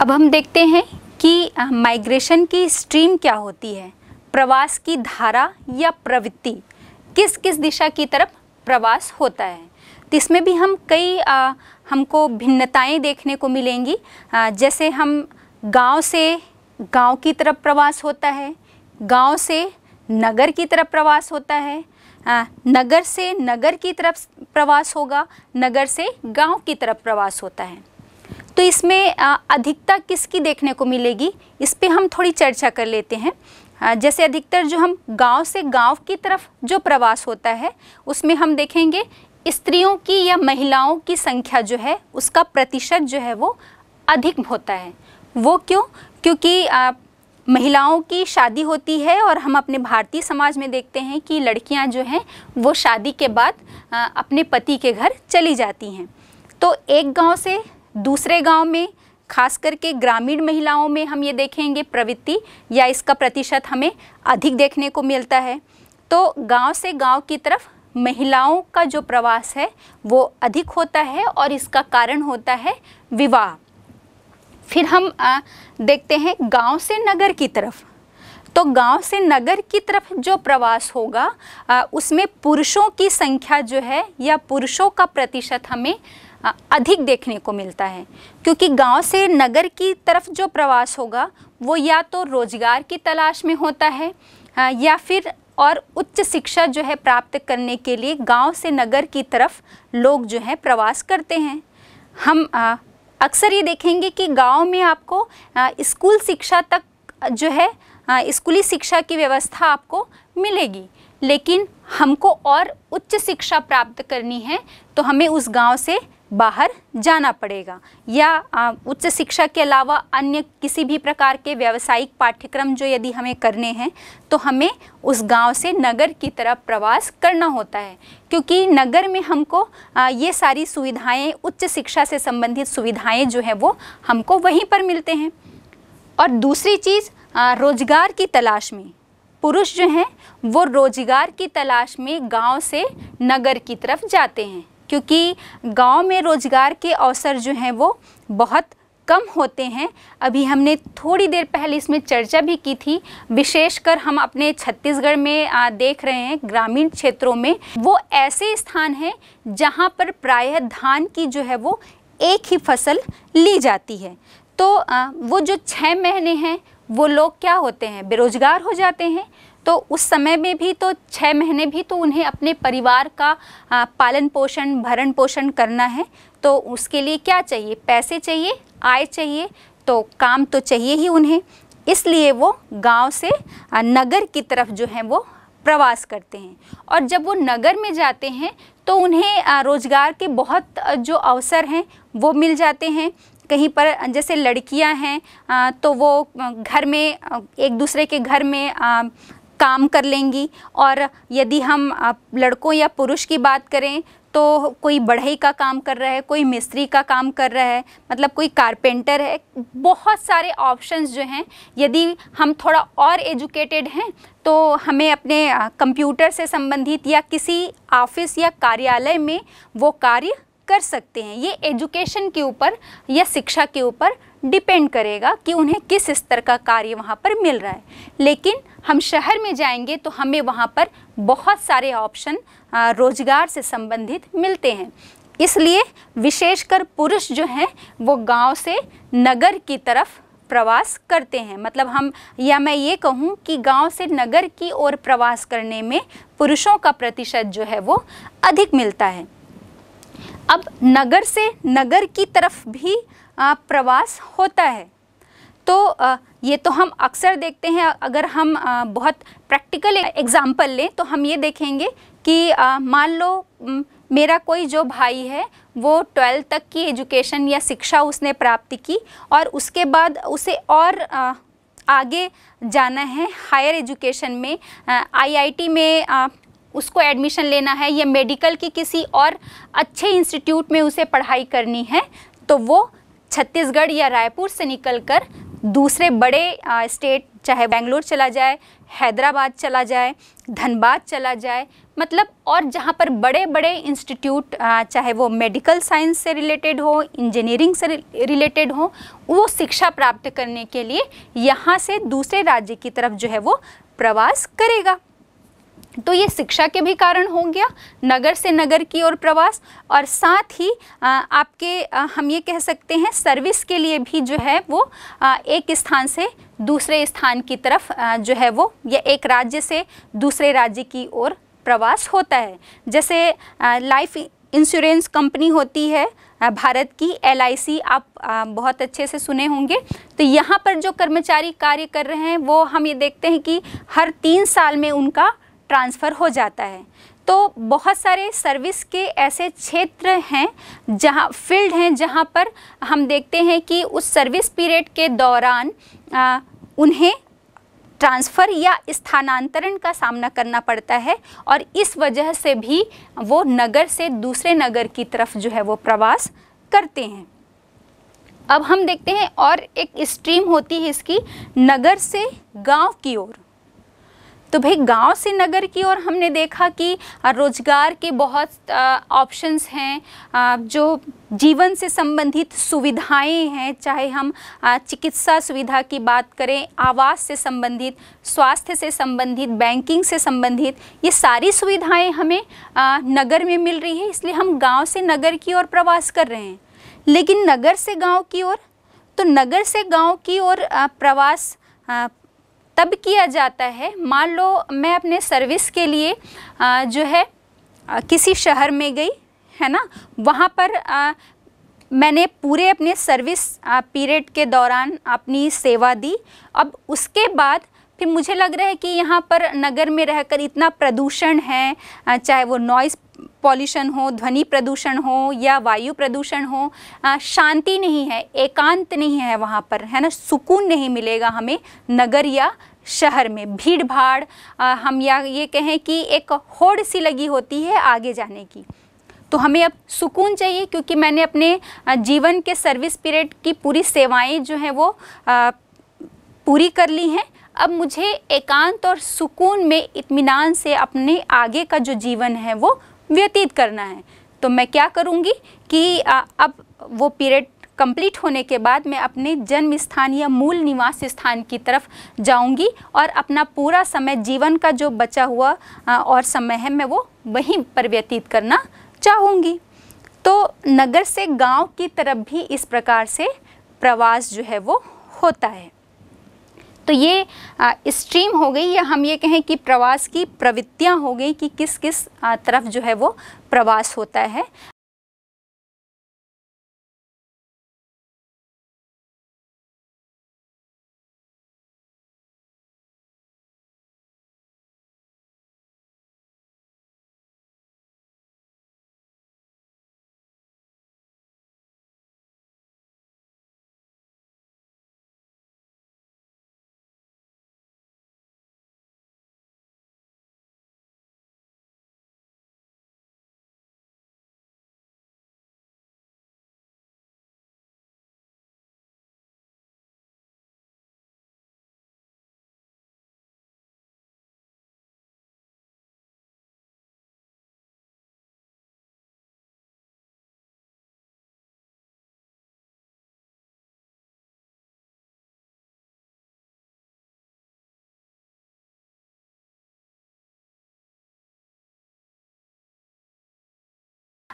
अब हम देखते हैं कि माइग्रेशन की स्ट्रीम क्या होती है प्रवास की धारा या प्रवृत्ति किस किस दिशा की तरफ प्रवास होता है तो इसमें भी हम कई आ, हमको भिन्नताएं देखने को मिलेंगी आ, जैसे हम गांव से गांव की तरफ प्रवास होता है गांव से नगर की तरफ प्रवास होता है आ, नगर से नगर की तरफ प्रवास होगा नगर से गांव की तरफ प्रवास होता है तो इसमें अधिकता किसकी देखने को मिलेगी इस पर हम थोड़ी चर्चा कर लेते हैं जैसे अधिकतर जो हम गांव से गांव की तरफ जो प्रवास होता है उसमें हम देखेंगे स्त्रियों की या महिलाओं की संख्या जो है उसका प्रतिशत जो है वो अधिक होता है वो क्यों क्योंकि आ, महिलाओं की शादी होती है और हम अपने भारतीय समाज में देखते हैं कि लड़कियां जो हैं वो शादी के बाद आ, अपने पति के घर चली जाती हैं तो एक गांव से दूसरे गांव में खास करके ग्रामीण महिलाओं में हम ये देखेंगे प्रवृत्ति या इसका प्रतिशत हमें अधिक देखने को मिलता है तो गांव से गांव की तरफ महिलाओं का जो प्रवास है वो अधिक होता है और इसका कारण होता है विवाह फिर हम आ, देखते हैं गांव से नगर की तरफ तो गांव से नगर की तरफ जो प्रवास होगा आ, उसमें पुरुषों की संख्या जो है या पुरुषों का प्रतिशत हमें अधिक देखने को मिलता है क्योंकि गांव से नगर की तरफ जो प्रवास होगा वो या तो रोजगार की तलाश में होता है या फिर और उच्च शिक्षा जो है प्राप्त करने के लिए गांव से नगर की तरफ लोग जो है प्रवास करते हैं हम अक्सर ये देखेंगे कि गांव में आपको स्कूल शिक्षा तक जो है स्कूली शिक्षा की व्यवस्था आपको मिलेगी लेकिन हमको और उच्च शिक्षा प्राप्त करनी है तो हमें उस गांव से बाहर जाना पड़ेगा या उच्च शिक्षा के अलावा अन्य किसी भी प्रकार के व्यावसायिक पाठ्यक्रम जो यदि हमें करने हैं तो हमें उस गांव से नगर की तरफ प्रवास करना होता है क्योंकि नगर में हमको ये सारी सुविधाएं उच्च शिक्षा से संबंधित सुविधाएं जो हैं वो हमको वहीं पर मिलते हैं और दूसरी चीज़ रोजगार की तलाश में पुरुष जो हैं वो रोजगार की तलाश में गाँव से नगर की तरफ जाते हैं क्योंकि गांव में रोज़गार के अवसर जो हैं वो बहुत कम होते हैं अभी हमने थोड़ी देर पहले इसमें चर्चा भी की थी विशेषकर हम अपने छत्तीसगढ़ में देख रहे हैं ग्रामीण क्षेत्रों में वो ऐसे स्थान हैं जहाँ पर प्रायः धान की जो है वो एक ही फसल ली जाती है तो वो जो छः महीने हैं वो लोग क्या होते हैं बेरोज़गार हो जाते हैं तो उस समय में भी तो छः महीने भी तो उन्हें अपने परिवार का पालन पोषण भरण पोषण करना है तो उसके लिए क्या चाहिए पैसे चाहिए आय चाहिए तो काम तो चाहिए ही उन्हें इसलिए वो गांव से नगर की तरफ जो है वो प्रवास करते हैं और जब वो नगर में जाते हैं तो उन्हें रोज़गार के बहुत जो अवसर हैं वो मिल जाते हैं कहीं पर जैसे लड़कियां हैं तो वो घर में एक दूसरे के घर में काम कर लेंगी और यदि हम लड़कों या पुरुष की बात करें तो कोई बढ़ई का काम कर रहा है कोई मिस्त्री का काम कर रहा है मतलब कोई कारपेंटर है बहुत सारे ऑप्शंस जो हैं यदि हम थोड़ा और एजुकेटेड हैं तो हमें अपने कंप्यूटर से संबंधित या किसी ऑफिस या कार्यालय में वो कार्य कर सकते हैं ये एजुकेशन के ऊपर या शिक्षा के ऊपर डिपेंड करेगा कि उन्हें किस स्तर का कार्य वहाँ पर मिल रहा है लेकिन हम शहर में जाएंगे तो हमें वहाँ पर बहुत सारे ऑप्शन रोजगार से संबंधित मिलते हैं इसलिए विशेषकर पुरुष जो हैं वो गांव से नगर की तरफ प्रवास करते हैं मतलब हम या मैं ये कहूँ कि गांव से नगर की ओर प्रवास करने में पुरुषों का प्रतिशत जो है वो अधिक मिलता है अब नगर से नगर की तरफ भी प्रवास होता है तो ये तो हम अक्सर देखते हैं अगर हम बहुत प्रैक्टिकल एग्ज़ाम्पल लें तो हम ये देखेंगे कि मान लो मेरा कोई जो भाई है वो ट्वेल्थ तक की एजुकेशन या शिक्षा उसने प्राप्त की और उसके बाद उसे और आगे जाना है हायर एजुकेशन में आईआईटी में उसको एडमिशन लेना है या मेडिकल की किसी और अच्छे इंस्टीट्यूट में उसे पढ़ाई करनी है तो वो छत्तीसगढ़ या रायपुर से निकलकर दूसरे बड़े स्टेट चाहे बेंगलोर चला जाए हैदराबाद चला जाए धनबाद चला जाए मतलब और जहाँ पर बड़े बड़े इंस्टीट्यूट चाहे वो मेडिकल साइंस से रिलेटेड हो इंजीनियरिंग से रिलेटेड हो वो शिक्षा प्राप्त करने के लिए यहाँ से दूसरे राज्य की तरफ जो है वो प्रवास करेगा तो ये शिक्षा के भी कारण हो गया नगर से नगर की ओर प्रवास और साथ ही आ, आपके आ, हम ये कह सकते हैं सर्विस के लिए भी जो है वो आ, एक स्थान से दूसरे स्थान की तरफ जो है वो या एक राज्य से दूसरे राज्य की ओर प्रवास होता है जैसे लाइफ इंश्योरेंस कंपनी होती है भारत की एल आप बहुत अच्छे से सुने होंगे तो यहाँ पर जो कर्मचारी कार्य कर रहे हैं वो हम ये देखते हैं कि हर तीन साल में उनका ट्रांसफ़र हो जाता है तो बहुत सारे सर्विस के ऐसे क्षेत्र हैं जहाँ फील्ड हैं जहाँ पर हम देखते हैं कि उस सर्विस पीरियड के दौरान आ, उन्हें ट्रांसफ़र या स्थानांतरण का सामना करना पड़ता है और इस वजह से भी वो नगर से दूसरे नगर की तरफ जो है वो प्रवास करते हैं अब हम देखते हैं और एक स्ट्रीम होती है इसकी नगर से गांव की ओर तो भाई गांव से नगर की ओर हमने देखा कि रोज़गार के बहुत ऑप्शंस हैं जो जीवन से संबंधित सुविधाएं हैं चाहे हम चिकित्सा सुविधा की बात करें आवास से संबंधित स्वास्थ्य से संबंधित बैंकिंग से संबंधित ये सारी सुविधाएं हमें नगर में मिल रही है इसलिए हम गांव से नगर की ओर प्रवास कर रहे हैं लेकिन नगर से गाँव की ओर तो नगर से गाँव की ओर प्रवास तब किया जाता है मान लो मैं अपने सर्विस के लिए आ, जो है आ, किसी शहर में गई है ना वहाँ पर आ, मैंने पूरे अपने सर्विस पीरियड के दौरान अपनी सेवा दी अब उसके बाद फिर मुझे लग रहा है कि यहाँ पर नगर में रहकर इतना प्रदूषण है चाहे वो नॉइस पॉल्यूशन हो ध्वनि प्रदूषण हो या वायु प्रदूषण हो शांति नहीं है एकांत नहीं है वहाँ पर है ना सुकून नहीं मिलेगा हमें नगर या शहर में भीड़ भाड़ हम या ये कहें कि एक होड़ सी लगी होती है आगे जाने की तो हमें अब सुकून चाहिए क्योंकि मैंने अपने जीवन के सर्विस पीरियड की पूरी सेवाएं जो हैं वो पूरी कर ली हैं अब मुझे एकांत और सुकून में इतमान से अपने आगे का जो जीवन है वो व्यतीत करना है तो मैं क्या करूँगी कि अब वो पीरियड कंप्लीट होने के बाद मैं अपने जन्म स्थान या मूल निवास स्थान की तरफ जाऊंगी और अपना पूरा समय जीवन का जो बचा हुआ और समय है मैं वो वहीं पर व्यतीत करना चाहूँगी तो नगर से गांव की तरफ भी इस प्रकार से प्रवास जो है वो होता है तो ये स्ट्रीम हो गई या हम ये कहें कि प्रवास की प्रवृत्तियाँ हो गई कि किस किस तरफ जो है वो प्रवास होता है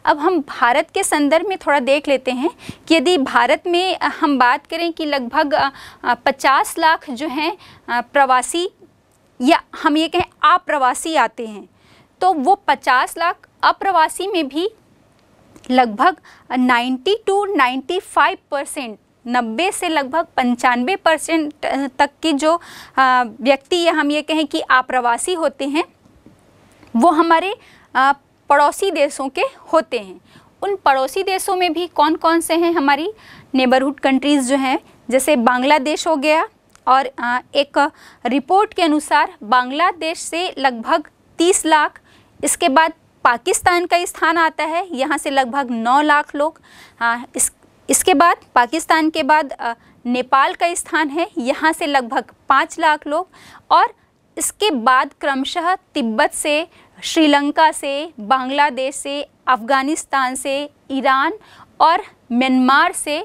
अब हम भारत के संदर्भ में थोड़ा देख लेते हैं कि यदि भारत में हम बात करें कि लगभग 50 लाख जो हैं प्रवासी या हम ये कहें अप्रवासी आते हैं तो वो 50 लाख अप्रवासी में भी लगभग 90 टू 95 परसेंट नब्बे से लगभग पंचानवे परसेंट तक की जो व्यक्ति या हम ये कहें कि आप्रवासी होते हैं वो हमारे पड़ोसी देशों के होते हैं उन पड़ोसी देशों में भी कौन कौन से हैं हमारी नेबरहुड कंट्रीज़ जो हैं जैसे बांग्लादेश हो गया और एक रिपोर्ट के अनुसार बांग्लादेश से लगभग 30 लाख इसके बाद पाकिस्तान का स्थान आता है यहाँ से लगभग 9 लाख लोग इस इसके बाद पाकिस्तान के बाद नेपाल का स्थान है यहाँ से लगभग पाँच लाख लोग और इसके बाद क्रमशः तिब्बत से श्रीलंका से बांग्लादेश से अफ़गानिस्तान से ईरान और म्यांमार से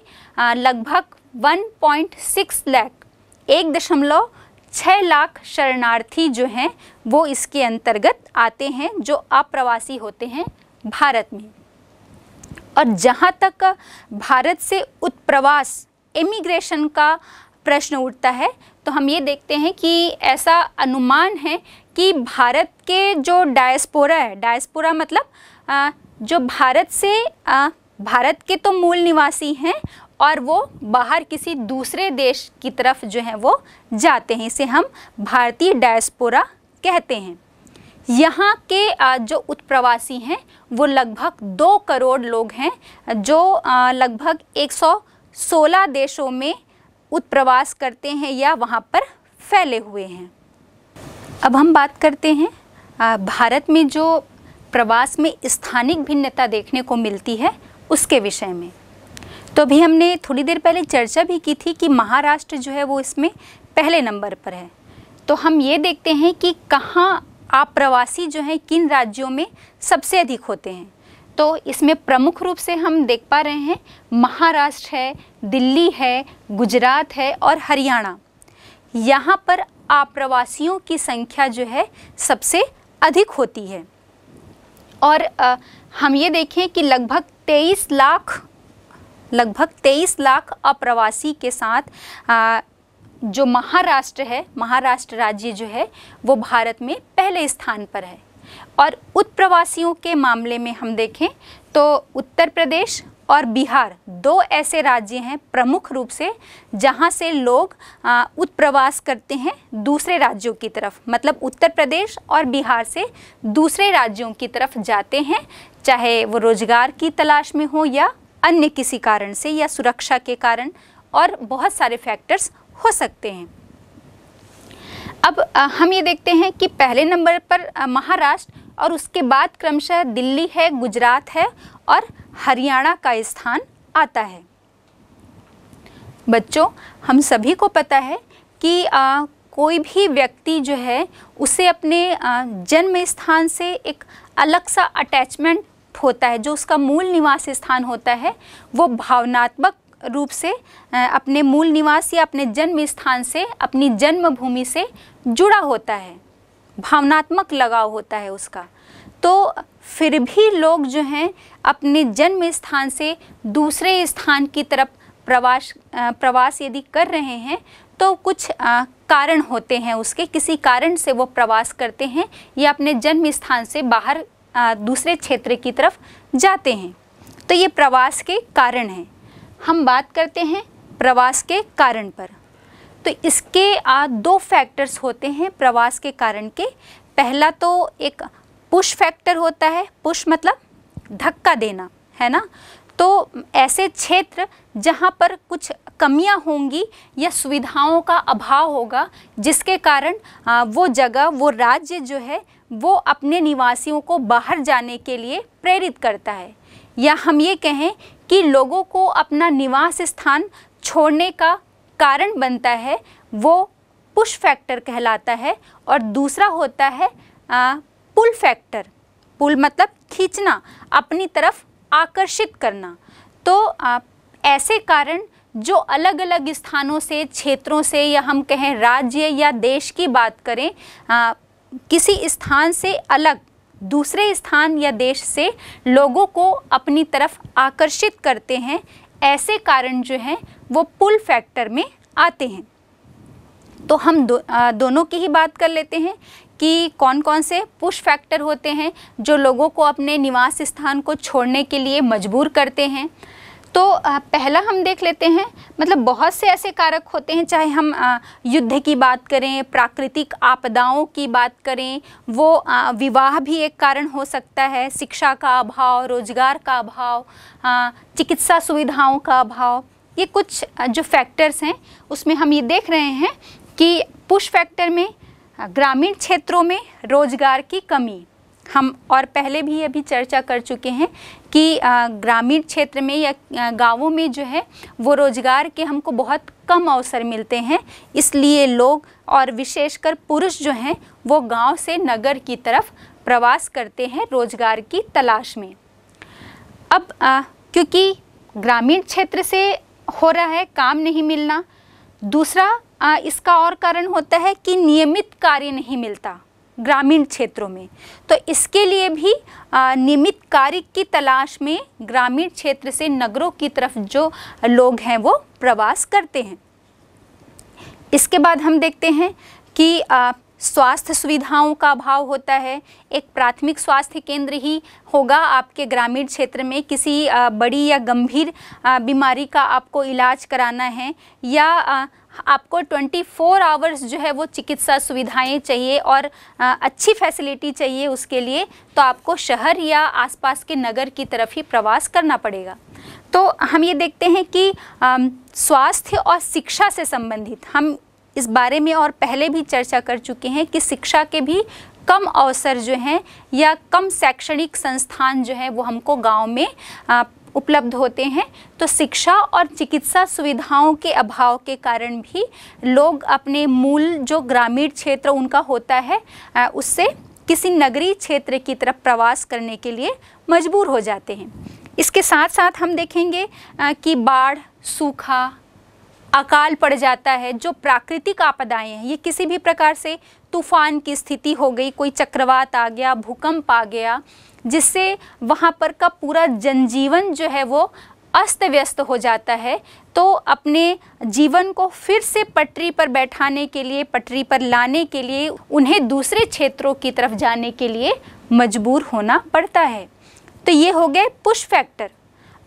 लगभग 1.6 लाख एक दशमलव छः लाख शरणार्थी जो हैं वो इसके अंतर्गत आते हैं जो अप्रवासी होते हैं भारत में और जहाँ तक भारत से उत्प्रवास इमिग्रेशन का प्रश्न उठता है तो हम ये देखते हैं कि ऐसा अनुमान है कि भारत के जो डायस्पोरा है डायस्पोरा मतलब जो भारत से भारत के तो मूल निवासी हैं और वो बाहर किसी दूसरे देश की तरफ जो है वो जाते हैं इसे हम भारतीय डायस्पोरा कहते हैं यहाँ के जो उत्प्रवासी हैं वो लगभग दो करोड़ लोग हैं जो लगभग 116 देशों में उत्प्रवास करते हैं या वहाँ पर फैले हुए हैं अब हम बात करते हैं भारत में जो प्रवास में स्थानिक भिन्नता देखने को मिलती है उसके विषय में तो अभी हमने थोड़ी देर पहले चर्चा भी की थी कि महाराष्ट्र जो है वो इसमें पहले नंबर पर है तो हम ये देखते हैं कि कहाँ आप प्रवासी जो हैं किन राज्यों में सबसे अधिक होते हैं तो इसमें प्रमुख रूप से हम देख पा रहे हैं महाराष्ट्र है दिल्ली है गुजरात है और हरियाणा यहाँ पर आप्रवासियों की संख्या जो है सबसे अधिक होती है और आ, हम ये देखें कि लगभग 23 लाख लगभग 23 लाख अप्रवासी के साथ आ, जो महाराष्ट्र है महाराष्ट्र राज्य जो है वो भारत में पहले स्थान पर है और उत्प्रवासियों के मामले में हम देखें तो उत्तर प्रदेश और बिहार दो ऐसे राज्य हैं प्रमुख रूप से जहां से लोग उत्प्रवास करते हैं दूसरे राज्यों की तरफ मतलब उत्तर प्रदेश और बिहार से दूसरे राज्यों की तरफ जाते हैं चाहे वो रोज़गार की तलाश में हो या अन्य किसी कारण से या सुरक्षा के कारण और बहुत सारे फैक्टर्स हो सकते हैं अब हम ये देखते हैं कि पहले नंबर पर महाराष्ट्र और उसके बाद क्रमशः दिल्ली है गुजरात है और हरियाणा का स्थान आता है बच्चों हम सभी को पता है कि आ, कोई भी व्यक्ति जो है उसे अपने आ, जन्म स्थान से एक अलग सा अटैचमेंट होता है जो उसका मूल निवास स्थान होता है वो भावनात्मक रूप से अपने मूल निवास या अपने जन्म स्थान से अपनी जन्मभूमि से जुड़ा होता है भावनात्मक लगाव होता है उसका तो फिर भी लोग जो हैं अपने जन्म स्थान से दूसरे स्थान की तरफ प्रवास प्रवास यदि कर रहे हैं तो कुछ आ, कारण होते हैं उसके किसी कारण से वो प्रवास करते हैं या अपने जन्म स्थान से बाहर आ, दूसरे क्षेत्र की तरफ जाते हैं तो ये प्रवास के कारण हैं हम बात करते हैं प्रवास के कारण पर तो इसके आ, दो फैक्टर्स होते हैं प्रवास के कारण के पहला तो एक पुश फैक्टर होता है पुश मतलब धक्का देना है ना तो ऐसे क्षेत्र जहाँ पर कुछ कमियाँ होंगी या सुविधाओं का अभाव होगा जिसके कारण वो जगह वो राज्य जो है वो अपने निवासियों को बाहर जाने के लिए प्रेरित करता है या हम ये कहें कि लोगों को अपना निवास स्थान छोड़ने का कारण बनता है वो पुश फैक्टर कहलाता है और दूसरा होता है आ, पुल फैक्टर पुल मतलब खींचना अपनी तरफ आकर्षित करना तो आ, ऐसे कारण जो अलग अलग स्थानों से क्षेत्रों से या हम कहें राज्य या देश की बात करें आ, किसी स्थान से अलग दूसरे स्थान या देश से लोगों को अपनी तरफ आकर्षित करते हैं ऐसे कारण जो हैं वो पुल फैक्टर में आते हैं तो हम दो, आ, दोनों की ही बात कर लेते हैं कि कौन कौन से पुश फैक्टर होते हैं जो लोगों को अपने निवास स्थान को छोड़ने के लिए मजबूर करते हैं तो पहला हम देख लेते हैं मतलब बहुत से ऐसे कारक होते हैं चाहे हम युद्ध की बात करें प्राकृतिक आपदाओं की बात करें वो विवाह भी एक कारण हो सकता है शिक्षा का अभाव रोजगार का अभाव चिकित्सा सुविधाओं का अभाव ये कुछ जो फैक्टर्स हैं उसमें हम ये देख रहे हैं कि पुश फैक्टर में ग्रामीण क्षेत्रों में रोजगार की कमी हम और पहले भी अभी चर्चा कर चुके हैं कि ग्रामीण क्षेत्र में या गाँवों में जो है वो रोज़गार के हमको बहुत कम अवसर मिलते हैं इसलिए लोग और विशेषकर पुरुष जो हैं वो गांव से नगर की तरफ प्रवास करते हैं रोज़गार की तलाश में अब आ, क्योंकि ग्रामीण क्षेत्र से हो रहा है काम नहीं मिलना दूसरा आ, इसका और कारण होता है कि नियमित कार्य नहीं मिलता ग्रामीण क्षेत्रों में तो इसके लिए भी नियमित कार्य की तलाश में ग्रामीण क्षेत्र से नगरों की तरफ जो लोग हैं वो प्रवास करते हैं इसके बाद हम देखते हैं कि आ, स्वास्थ्य सुविधाओं का अभाव होता है एक प्राथमिक स्वास्थ्य केंद्र ही होगा आपके ग्रामीण क्षेत्र में किसी बड़ी या गंभीर बीमारी का आपको इलाज कराना है या आपको 24 आवर्स जो है वो चिकित्सा सुविधाएं चाहिए और अच्छी फैसिलिटी चाहिए उसके लिए तो आपको शहर या आसपास के नगर की तरफ ही प्रवास करना पड़ेगा तो हम ये देखते हैं कि स्वास्थ्य और शिक्षा से संबंधित हम इस बारे में और पहले भी चर्चा कर चुके हैं कि शिक्षा के भी कम अवसर जो हैं या कम शैक्षणिक संस्थान जो हैं वो हमको गांव में उपलब्ध होते हैं तो शिक्षा और चिकित्सा सुविधाओं के अभाव के कारण भी लोग अपने मूल जो ग्रामीण क्षेत्र उनका होता है उससे किसी नगरीय क्षेत्र की तरफ प्रवास करने के लिए मजबूर हो जाते हैं इसके साथ साथ हम देखेंगे कि बाढ़ सूखा अकाल पड़ जाता है जो प्राकृतिक आपदाएं हैं ये किसी भी प्रकार से तूफान की स्थिति हो गई कोई चक्रवात आ गया भूकंप आ गया जिससे वहाँ पर का पूरा जनजीवन जो है वो अस्त व्यस्त हो जाता है तो अपने जीवन को फिर से पटरी पर बैठाने के लिए पटरी पर लाने के लिए उन्हें दूसरे क्षेत्रों की तरफ जाने के लिए मजबूर होना पड़ता है तो ये हो गए पुश फैक्टर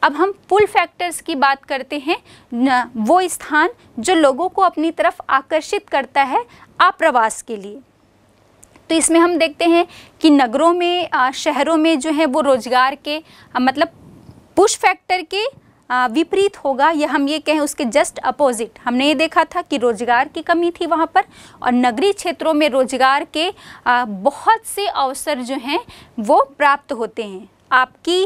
अब हम पुल फैक्टर्स की बात करते हैं न, वो स्थान जो लोगों को अपनी तरफ आकर्षित करता है आप्रवास के लिए तो इसमें हम देखते हैं कि नगरों में शहरों में जो है वो रोजगार के मतलब पुश फैक्टर के विपरीत होगा या हम ये कहें उसके जस्ट अपोजिट हमने ये देखा था कि रोजगार की कमी थी वहाँ पर और नगरीय क्षेत्रों में रोजगार के बहुत से अवसर जो हैं वो प्राप्त होते हैं आपकी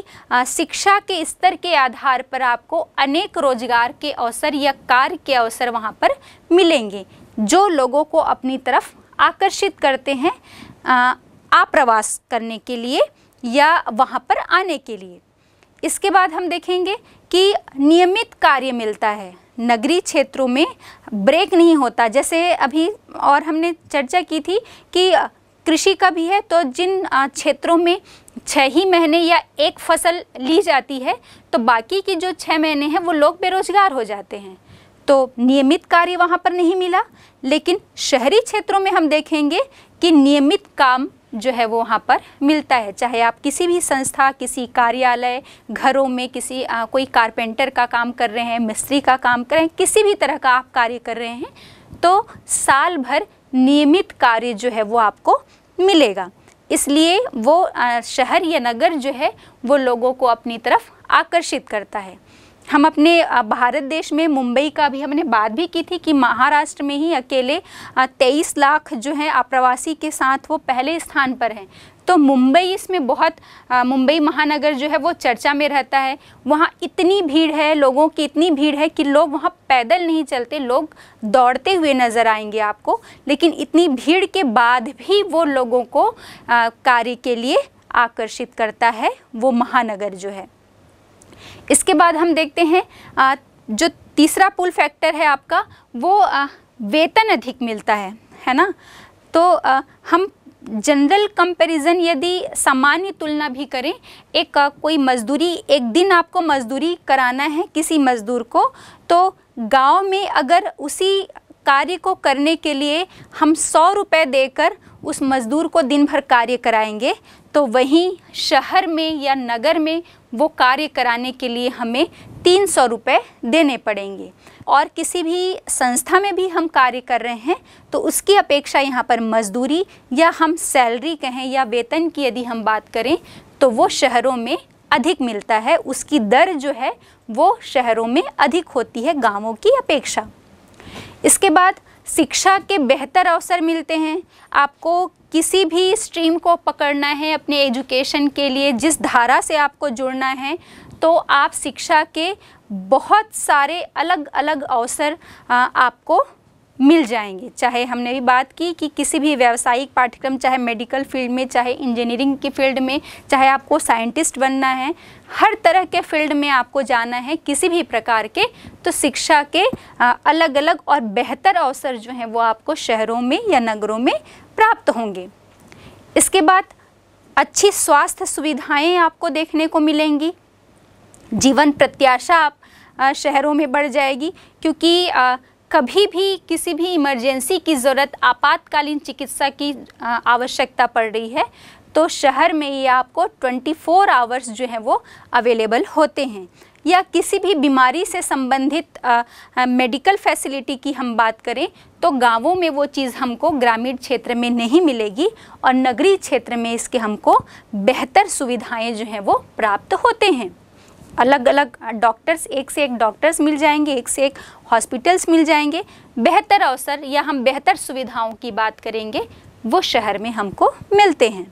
शिक्षा के स्तर के आधार पर आपको अनेक रोजगार के अवसर या कार्य के अवसर वहाँ पर मिलेंगे जो लोगों को अपनी तरफ आकर्षित करते हैं आप्रवास करने के लिए या वहाँ पर आने के लिए इसके बाद हम देखेंगे कि नियमित कार्य मिलता है नगरीय क्षेत्रों में ब्रेक नहीं होता जैसे अभी और हमने चर्चा की थी कि कृषि का भी है तो जिन क्षेत्रों में छः ही महीने या एक फसल ली जाती है तो बाकी की जो छः महीने हैं वो लोग बेरोजगार हो जाते हैं तो नियमित कार्य वहाँ पर नहीं मिला लेकिन शहरी क्षेत्रों में हम देखेंगे कि नियमित काम जो है वो वहाँ पर मिलता है चाहे आप किसी भी संस्था किसी कार्यालय घरों में किसी आ, कोई कारपेंटर का काम कर रहे हैं मिस्त्री का काम कर रहे हैं किसी भी तरह का आप कार्य कर रहे हैं तो साल भर नियमित कार्य जो है वो आपको मिलेगा इसलिए वो शहर या नगर जो है वो लोगों को अपनी तरफ आकर्षित करता है हम अपने भारत देश में मुंबई का भी हमने बात भी की थी कि महाराष्ट्र में ही अकेले तेईस लाख जो हैं आप्रवासी के साथ वो पहले स्थान पर हैं तो मुंबई इसमें बहुत मुंबई महानगर जो है वो चर्चा में रहता है वहाँ इतनी भीड़ है लोगों की इतनी भीड़ है कि लोग वहाँ पैदल नहीं चलते लोग दौड़ते हुए नज़र आएंगे आपको लेकिन इतनी भीड़ के बाद भी वो लोगों को कार्य के लिए आकर्षित करता है वो महानगर जो है इसके बाद हम देखते हैं आ, जो तीसरा पुल फैक्टर है आपका वो आ, वेतन अधिक मिलता है है ना तो आ, हम जनरल कंपैरिजन यदि सामान्य तुलना भी करें एक कोई मजदूरी एक दिन आपको मजदूरी कराना है किसी मजदूर को तो गांव में अगर उसी कार्य को करने के लिए हम सौ रुपये देकर उस मज़दूर को दिन भर कार्य कराएंगे तो वहीं शहर में या नगर में वो कार्य कराने के लिए हमें तीन सौ रुपये देने पड़ेंगे और किसी भी संस्था में भी हम कार्य कर रहे हैं तो उसकी अपेक्षा यहाँ पर मजदूरी या हम सैलरी कहें या वेतन की यदि हम बात करें तो वो शहरों में अधिक मिलता है उसकी दर जो है वो शहरों में अधिक होती है गांवों की अपेक्षा इसके बाद शिक्षा के बेहतर अवसर मिलते हैं आपको किसी भी स्ट्रीम को पकड़ना है अपने एजुकेशन के लिए जिस धारा से आपको जुड़ना है तो आप शिक्षा के बहुत सारे अलग अलग अवसर आपको मिल जाएंगे चाहे हमने भी बात की कि किसी भी व्यावसायिक पाठ्यक्रम चाहे मेडिकल फील्ड में चाहे इंजीनियरिंग की फील्ड में चाहे आपको साइंटिस्ट बनना है हर तरह के फील्ड में आपको जाना है किसी भी प्रकार के तो शिक्षा के अलग अलग और बेहतर अवसर जो हैं वो आपको शहरों में या नगरों में प्राप्त होंगे इसके बाद अच्छी स्वास्थ्य सुविधाएँ आपको देखने को मिलेंगी जीवन प्रत्याशा आप शहरों में बढ़ जाएगी क्योंकि आ, कभी भी किसी भी इमरजेंसी की ज़रूरत आपातकालीन चिकित्सा की आवश्यकता पड़ रही है तो शहर में ही आपको 24 फोर आवर्स जो हैं वो अवेलेबल होते हैं या किसी भी बीमारी से संबंधित मेडिकल फैसिलिटी की हम बात करें तो गांवों में वो चीज़ हमको ग्रामीण क्षेत्र में नहीं मिलेगी और नगरीय क्षेत्र में इसके हमको बेहतर सुविधाएं जो हैं वो प्राप्त होते हैं अलग अलग डॉक्टर्स एक से एक डॉक्टर्स मिल जाएंगे एक से एक हॉस्पिटल्स मिल जाएंगे बेहतर अवसर या हम बेहतर सुविधाओं की बात करेंगे वो शहर में हमको मिलते हैं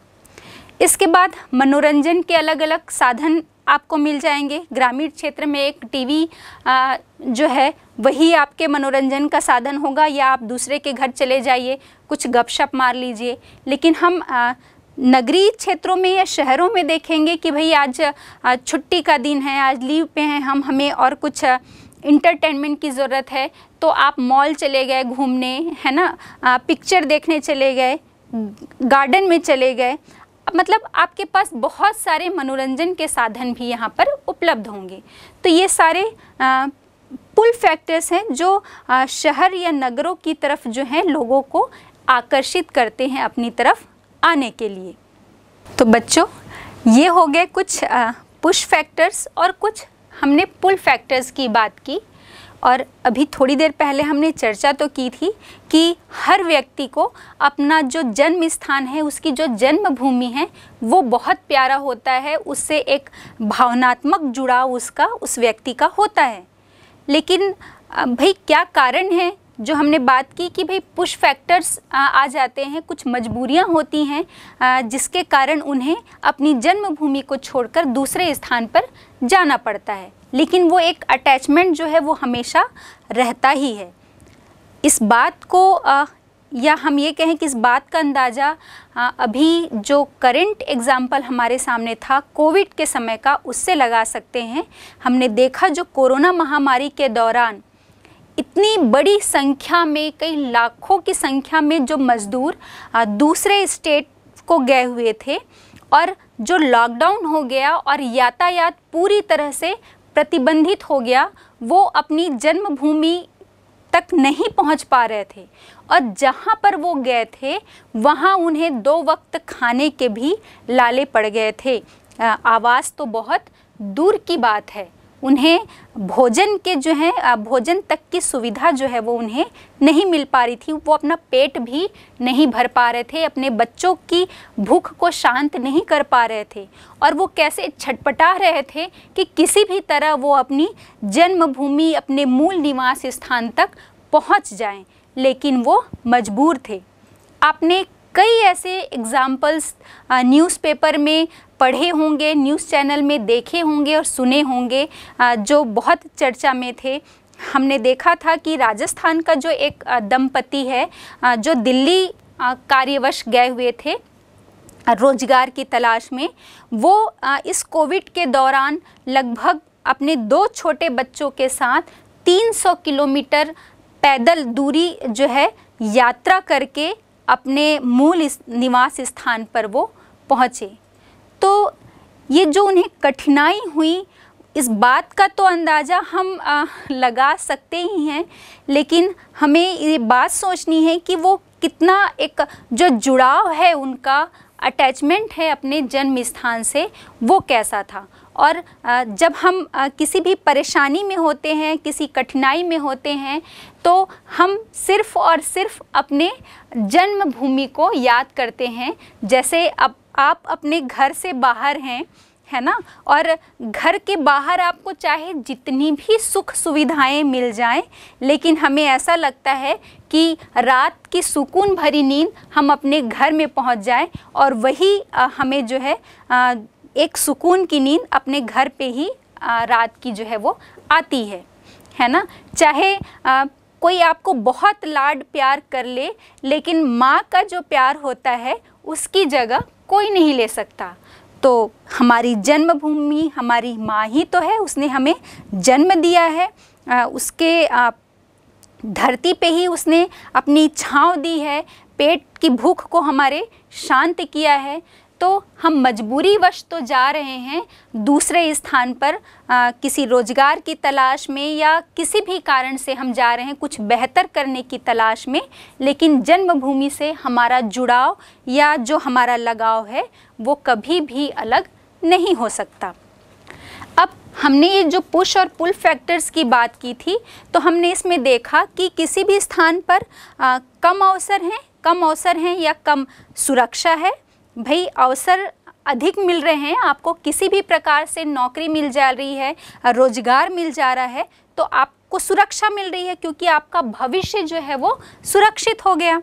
इसके बाद मनोरंजन के अलग अलग साधन आपको मिल जाएंगे ग्रामीण क्षेत्र में एक टीवी आ, जो है वही आपके मनोरंजन का साधन होगा या आप दूसरे के घर चले जाइए कुछ गपशप मार लीजिए लेकिन हम आ, नगरीय क्षेत्रों में या शहरों में देखेंगे कि भाई आज छुट्टी का दिन है आज लीव पे हैं हम हमें और कुछ इंटरटेनमेंट की ज़रूरत है तो आप मॉल चले गए घूमने है ना पिक्चर देखने चले गए गार्डन में चले गए मतलब आपके पास बहुत सारे मनोरंजन के साधन भी यहाँ पर उपलब्ध होंगे तो ये सारे आ, पुल फैक्टर्स हैं जो आ, शहर या नगरों की तरफ जो हैं लोगों को आकर्षित करते हैं अपनी तरफ आने के लिए तो बच्चों ये हो गए कुछ पुश फैक्टर्स और कुछ हमने पुल फैक्टर्स की बात की और अभी थोड़ी देर पहले हमने चर्चा तो की थी कि हर व्यक्ति को अपना जो जन्म स्थान है उसकी जो जन्मभूमि है वो बहुत प्यारा होता है उससे एक भावनात्मक जुड़ाव उसका उस व्यक्ति का होता है लेकिन भाई क्या कारण है जो हमने बात की कि भाई पुश फैक्टर्स आ जाते हैं कुछ मजबूरियां होती हैं जिसके कारण उन्हें अपनी जन्मभूमि को छोड़कर दूसरे स्थान पर जाना पड़ता है लेकिन वो एक अटैचमेंट जो है वो हमेशा रहता ही है इस बात को आ, या हम ये कहें कि इस बात का अंदाज़ा अभी जो करंट एग्ज़ाम्पल हमारे सामने था कोविड के समय का उससे लगा सकते हैं हमने देखा जो कोरोना महामारी के दौरान इतनी बड़ी संख्या में कई लाखों की संख्या में जो मज़दूर दूसरे स्टेट को गए हुए थे और जो लॉकडाउन हो गया और यातायात पूरी तरह से प्रतिबंधित हो गया वो अपनी जन्मभूमि तक नहीं पहुंच पा रहे थे और जहां पर वो गए थे वहां उन्हें दो वक्त खाने के भी लाले पड़ गए थे आवाज़ तो बहुत दूर की बात है उन्हें भोजन के जो है भोजन तक की सुविधा जो है वो उन्हें नहीं मिल पा रही थी वो अपना पेट भी नहीं भर पा रहे थे अपने बच्चों की भूख को शांत नहीं कर पा रहे थे और वो कैसे छटपटा रहे थे कि किसी भी तरह वो अपनी जन्मभूमि अपने मूल निवास स्थान तक पहुंच जाएं लेकिन वो मजबूर थे आपने कई ऐसे एग्ज़ाम्पल्स न्यूज़पेपर में पढ़े होंगे न्यूज़ चैनल में देखे होंगे और सुने होंगे जो बहुत चर्चा में थे हमने देखा था कि राजस्थान का जो एक दंपति है जो दिल्ली कार्यवश गए हुए थे रोजगार की तलाश में वो इस कोविड के दौरान लगभग अपने दो छोटे बच्चों के साथ 300 किलोमीटर पैदल दूरी जो है यात्रा करके अपने मूल निवास स्थान पर वो पहुँचे तो ये जो उन्हें कठिनाई हुई इस बात का तो अंदाज़ा हम आ, लगा सकते ही हैं लेकिन हमें ये बात सोचनी है कि वो कितना एक जो जुड़ाव है उनका अटैचमेंट है अपने जन्म स्थान से वो कैसा था और जब हम किसी भी परेशानी में होते हैं किसी कठिनाई में होते हैं तो हम सिर्फ़ और सिर्फ अपने जन्मभूमि को याद करते हैं जैसे अब आप अपने घर से बाहर हैं है ना और घर के बाहर आपको चाहे जितनी भी सुख सुविधाएं मिल जाएं लेकिन हमें ऐसा लगता है कि रात की सुकून भरी नींद हम अपने घर में पहुंच जाएं और वही हमें जो है एक सुकून की नींद अपने घर पे ही रात की जो है वो आती है है ना चाहे आ, कोई आपको बहुत लाड प्यार कर ले लेकिन माँ का जो प्यार होता है उसकी जगह कोई नहीं ले सकता तो हमारी जन्मभूमि हमारी माँ ही तो है उसने हमें जन्म दिया है आ, उसके धरती पे ही उसने अपनी छाँव दी है पेट की भूख को हमारे शांत किया है तो हम मजबूरी वश तो जा रहे हैं दूसरे स्थान पर आ, किसी रोज़गार की तलाश में या किसी भी कारण से हम जा रहे हैं कुछ बेहतर करने की तलाश में लेकिन जन्मभूमि से हमारा जुड़ाव या जो हमारा लगाव है वो कभी भी अलग नहीं हो सकता अब हमने ये जो पुश और पुल फैक्टर्स की बात की थी तो हमने इसमें देखा कि किसी भी स्थान पर आ, कम अवसर हैं कम अवसर हैं या कम सुरक्षा है भाई अवसर अधिक मिल रहे हैं आपको किसी भी प्रकार से नौकरी मिल जा रही है रोजगार मिल जा रहा है तो आपको सुरक्षा मिल रही है क्योंकि आपका भविष्य जो है वो सुरक्षित हो गया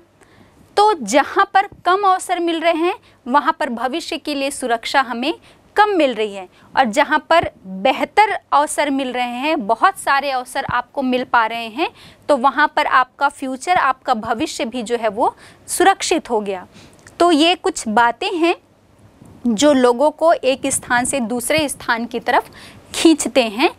तो जहाँ पर कम अवसर मिल रहे हैं वहाँ पर भविष्य के लिए सुरक्षा हमें कम मिल रही है और जहाँ पर बेहतर अवसर मिल रहे हैं बहुत सारे अवसर आपको मिल पा रहे हैं तो वहाँ पर आपका फ्यूचर आपका भविष्य भी जो है वो सुरक्षित हो गया तो ये कुछ बातें हैं जो लोगों को एक स्थान से दूसरे स्थान की तरफ खींचते हैं